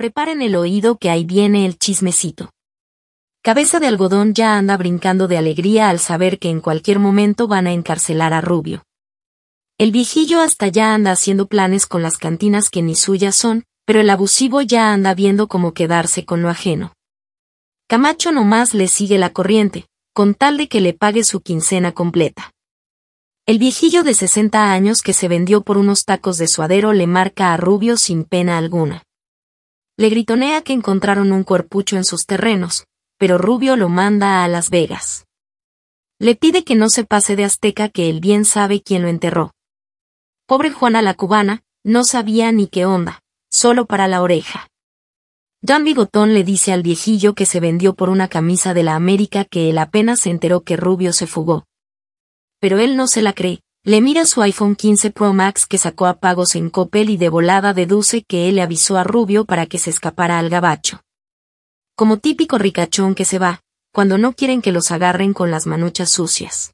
Preparen el oído que ahí viene el chismecito. Cabeza de algodón ya anda brincando de alegría al saber que en cualquier momento van a encarcelar a Rubio. El viejillo hasta ya anda haciendo planes con las cantinas que ni suyas son, pero el abusivo ya anda viendo cómo quedarse con lo ajeno. Camacho nomás le sigue la corriente, con tal de que le pague su quincena completa. El viejillo de 60 años que se vendió por unos tacos de suadero le marca a Rubio sin pena alguna le gritonea que encontraron un cuerpucho en sus terrenos, pero Rubio lo manda a Las Vegas. Le pide que no se pase de Azteca que él bien sabe quién lo enterró. Pobre Juana la cubana, no sabía ni qué onda, solo para la oreja. Don Bigotón le dice al viejillo que se vendió por una camisa de la América que él apenas se enteró que Rubio se fugó. Pero él no se la cree, le mira su iPhone 15 Pro Max que sacó a pagos en Coppel y de volada deduce que él le avisó a Rubio para que se escapara al gabacho. Como típico ricachón que se va, cuando no quieren que los agarren con las manuchas sucias.